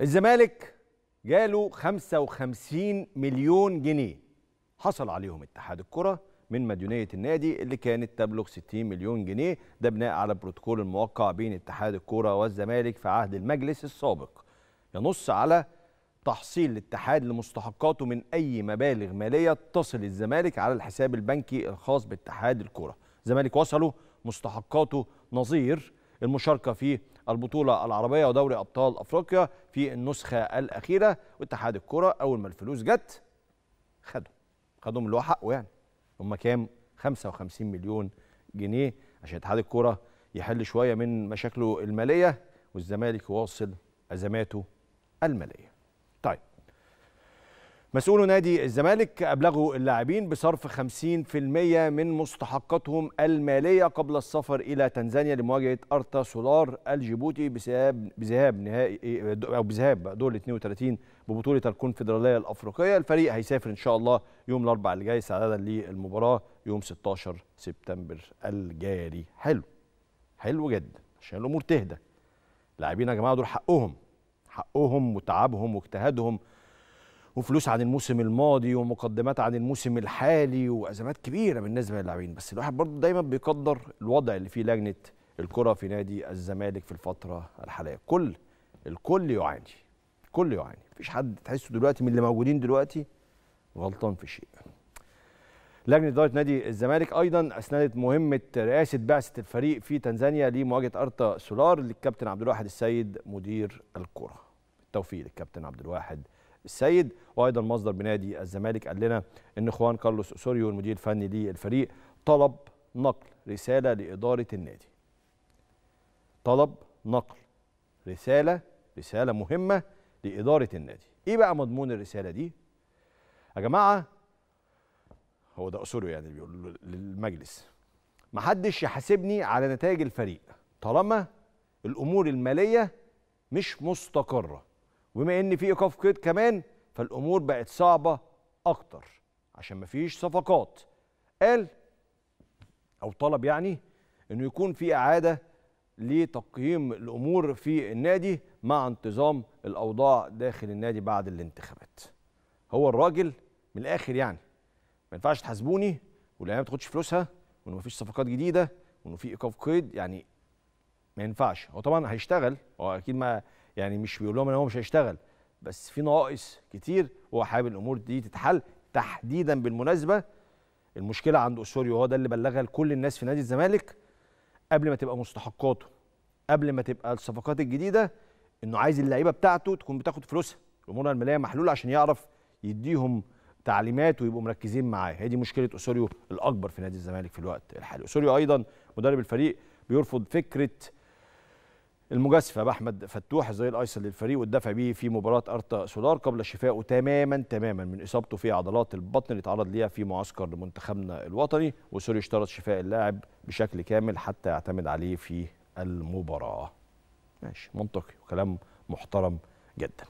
الزمالك جاله 55 مليون جنيه حصل عليهم اتحاد الكره من مديونيه النادي اللي كانت تبلغ 60 مليون جنيه ده بناء على بروتوكول الموقع بين اتحاد الكره والزمالك في عهد المجلس السابق ينص على تحصيل الاتحاد لمستحقاته من اي مبالغ ماليه تصل الزمالك على الحساب البنكي الخاص باتحاد الكره الزمالك وصله مستحقاته نظير المشاركة في البطولة العربية ودوري أبطال أفريقيا في النسخة الأخيرة واتحاد الكرة أول ما الفلوس جت خدوا خدهم اللي هو حقه يعني هم كام 55 مليون جنيه عشان اتحاد الكرة يحل شوية من مشاكله المالية والزمالك يواصل أزماته المالية طيب مسؤول نادي الزمالك أبلغوا اللاعبين بصرف 50% من مستحقاتهم المالية قبل السفر إلى تنزانيا لمواجهة أرتا سولار الجيبوتي بذهاب بذهاب نهائي أو بذهاب دور 32 ببطولة الكونفدرالية الأفريقية، الفريق هيسافر إن شاء الله يوم الأربعاء اللي جاي استعدادا للمباراة يوم 16 سبتمبر الجاري، حلو حلو جدا عشان الأمور تهدى. لاعبين يا جماعة دول حقهم حقهم وتعبهم واجتهادهم وفلوس عن الموسم الماضي ومقدمات عن الموسم الحالي وازمات كبيره بالنسبه للاعبين بس الواحد برضه دايما بيقدر الوضع اللي فيه لجنه الكره في نادي الزمالك في الفتره الحاليه كل الكل يعاني الكل يعاني مفيش حد تحسه دلوقتي من اللي موجودين دلوقتي غلطان في شيء لجنه اداره نادي الزمالك ايضا اسندت مهمه رئاسه بعثه الفريق في تنزانيا لمواجهه ارتا سولار للكابتن عبد الواحد السيد مدير الكره بالتوفيق للكابتن عبد الواحد السيد وايضا مصدر بنادي الزمالك قال لنا ان خوان كارلوس سوريو المدير الفني للفريق طلب نقل رساله لاداره النادي طلب نقل رساله رساله مهمه لاداره النادي ايه بقى مضمون الرساله دي يا جماعه هو ده اسوريو يعني بيقول للمجلس محدش يحاسبني على نتائج الفريق طالما الامور الماليه مش مستقره وبما ان في ايقاف قيد كمان فالامور بقت صعبه اكتر عشان مفيش صفقات قال او طلب يعني انه يكون في اعاده لتقييم الامور في النادي مع انتظام الاوضاع داخل النادي بعد الانتخابات هو الراجل من الاخر يعني ما ينفعش تحاسبوني والايام ما تاخدش فلوسها وانه مفيش صفقات جديده وانه في ايقاف قيد يعني ما ينفعش هو طبعا هيشتغل هو اكيد ما يعني مش بيقول لهم ان هو مش هيشتغل بس في نواقص كتير هو حابب الامور دي تتحل تحديدا بالمناسبه المشكله عند اسوريو وهو ده اللي بلغها لكل الناس في نادي الزمالك قبل ما تبقى مستحقاته قبل ما تبقى الصفقات الجديده انه عايز اللعيبه بتاعته تكون بتاخد فلوسها الامور الماليه محلوله عشان يعرف يديهم تعليمات ويبقوا مركزين معاه هي دي مشكله اسوريو الاكبر في نادي الزمالك في الوقت الحالي اسوريو ايضا مدرب الفريق بيرفض فكره المجازفه باحمد فتوح زي الايسر للفريق والدفع به في مباراه ارتا سولار قبل شفائه تماما تماما من اصابته في عضلات البطن اللي اتعرض ليها في معسكر منتخبنا الوطني وسوري اشترط شفاء اللاعب بشكل كامل حتى يعتمد عليه في المباراه ماشي منطقي وكلام محترم جدا